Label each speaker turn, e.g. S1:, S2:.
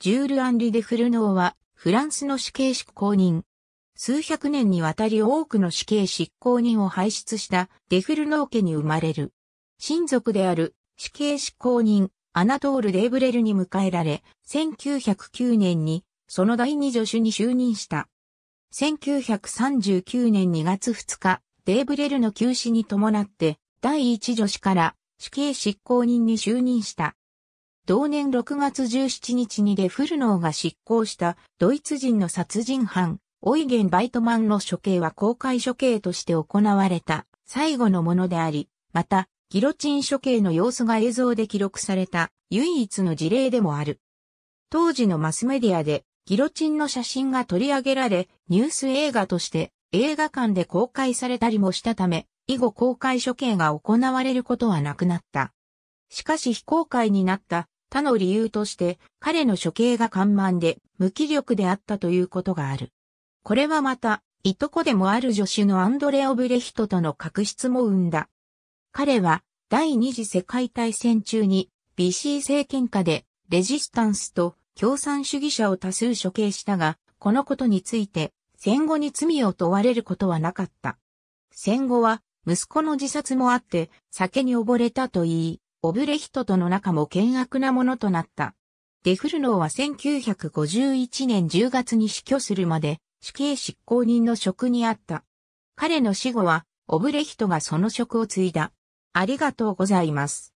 S1: ジュール・ア
S2: ンリ・デ・フルノーは、フランスの死刑執行人。数百年にわたり多くの死刑執行人を輩出したデフルノー家に生まれる。親族である死刑執行人アナトール・デーブレルに迎えられ、1909年にその第二助手に就任した。1939年2月2日、デーブレルの休止に伴って第一助手から死刑執行人に就任した。同年6月17日にデフルノーが執行したドイツ人の殺人犯、オイゲン・バイトマンの処刑は公開処刑として行われた最後のものであり、また、ギロチン処刑の様子が映像で記録された唯一の事例でもある。当時のマスメディアでギロチンの写真が取り上げられ、ニュース映画として映画館で公開されたりもしたため、以後公開処刑が行われることはなくなった。しかし非公開になった他の理由として、彼の処刑が緩慢で、無気力であったということがある。これはまた、いとこでもある助手のアンドレ・オブレヒトとの確執も生んだ。彼は、第二次世界大戦中に、BC 政権下で、レジスタンスと共産主義者を多数処刑したが、このことについて、戦後に罪を問われることはなかった。戦後は、息子の自殺もあって、酒に溺れたといい、オブレヒトとの仲も険悪なものとなった。デフルノーは1951年10月に死去するまで死刑執行人の職にあった。彼の死後は、オブレヒトがその職を継いだ。ありがとうございます。